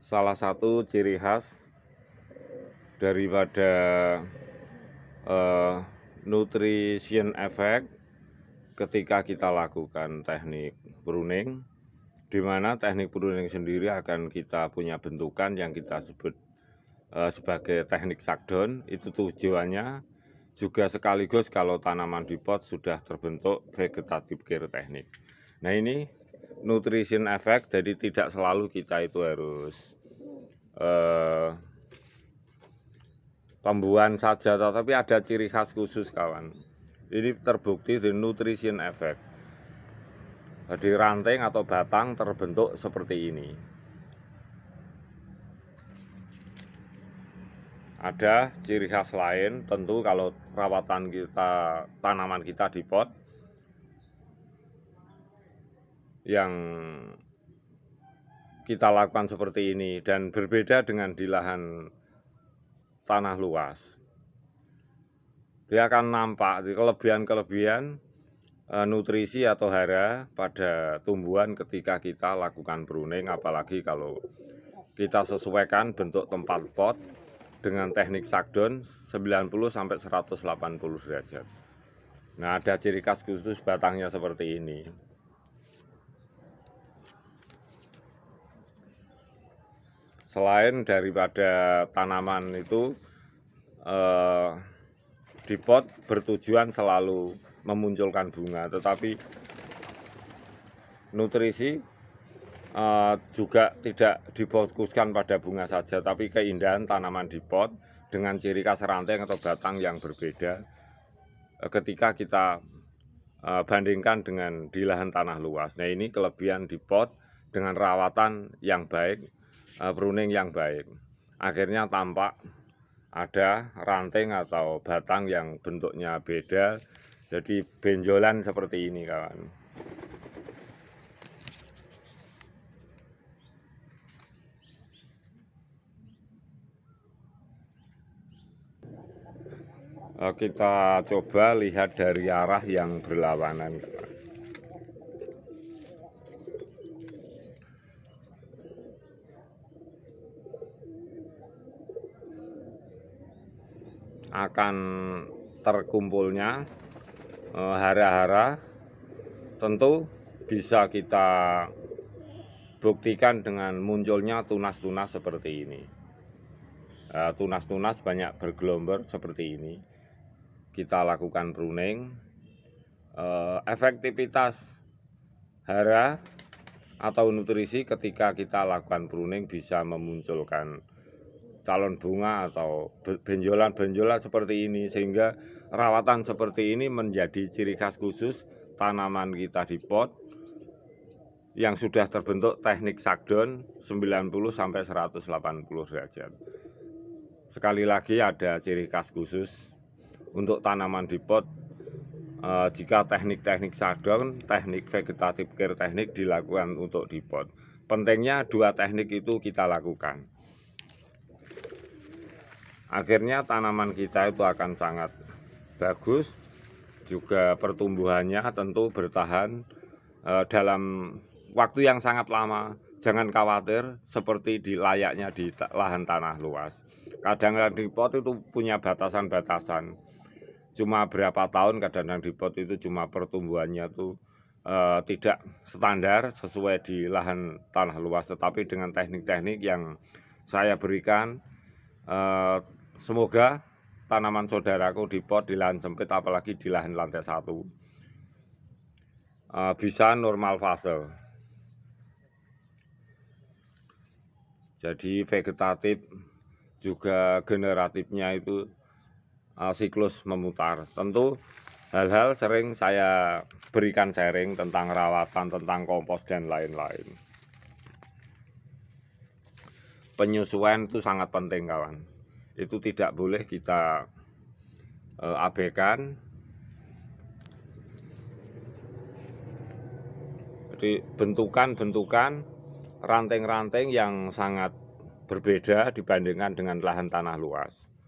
salah satu ciri khas daripada uh, nutrition effect ketika kita lakukan teknik pruning di mana teknik pruning sendiri akan kita punya bentukan yang kita sebut uh, sebagai teknik shutdown itu tujuannya juga sekaligus kalau tanaman di pot sudah terbentuk vegetatif care teknik. Nah ini nutrition effect jadi tidak selalu kita itu harus eh, pembuahan saja tetapi ada ciri khas khusus kawan ini terbukti di nutrition effect di ranting atau batang terbentuk seperti ini ada ciri khas lain tentu kalau perawatan kita tanaman kita di pot yang kita lakukan seperti ini dan berbeda dengan di lahan tanah luas. Dia akan nampak di kelebihan-kelebihan e, nutrisi atau hara pada tumbuhan ketika kita lakukan pruning apalagi kalau kita sesuaikan bentuk tempat pot dengan teknik sakdon 90 sampai 180 derajat. Nah, ada ciri khas khusus batangnya seperti ini. selain daripada tanaman itu eh, di pot bertujuan selalu memunculkan bunga, tetapi nutrisi eh, juga tidak difokuskan pada bunga saja, tapi keindahan tanaman di pot dengan ciri khas ranting atau batang yang berbeda eh, ketika kita eh, bandingkan dengan di lahan tanah luas. Nah ini kelebihan di pot dengan rawatan yang baik Eh, pruning yang baik. Akhirnya tampak ada ranting atau batang yang bentuknya beda jadi benjolan seperti ini kawan eh, kita coba lihat dari arah yang berlawanan akan terkumpulnya eh, hara-hara tentu bisa kita buktikan dengan munculnya tunas-tunas seperti ini. Eh, tunas-tunas banyak bergelombor seperti ini. Kita lakukan pruning. Eh, efektivitas hara atau nutrisi ketika kita lakukan pruning bisa memunculkan calon bunga atau benjolan-benjolan seperti ini sehingga rawatan seperti ini menjadi ciri khas khusus tanaman kita di pot yang sudah terbentuk teknik sakdon 90 sampai 180 derajat. Sekali lagi ada ciri khas khusus untuk tanaman di pot eh, jika teknik-teknik sakdon, teknik vegetatif, care teknik dilakukan untuk di pot. Pentingnya dua teknik itu kita lakukan akhirnya tanaman kita itu akan sangat bagus juga pertumbuhannya tentu bertahan eh, dalam waktu yang sangat lama jangan khawatir seperti di layaknya di lahan tanah luas kadang-kadang di pot itu punya batasan-batasan cuma berapa tahun kadang-kadang di pot itu cuma pertumbuhannya itu e, tidak standar sesuai di lahan tanah luas tetapi dengan teknik-teknik yang saya berikan e, Semoga tanaman saudaraku di pot di lahan sempit apalagi di lahan lantai satu eh, bisa normal fase. Jadi vegetatif juga generatifnya itu eh, siklus memutar. Tentu hal-hal sering saya berikan sharing tentang rawatan, tentang kompos dan lain-lain. Penyusuan itu sangat penting kawan itu tidak boleh kita uh, abaikan. Jadi bentukan-bentukan ranting-ranting yang sangat berbeda dibandingkan dengan lahan tanah luas.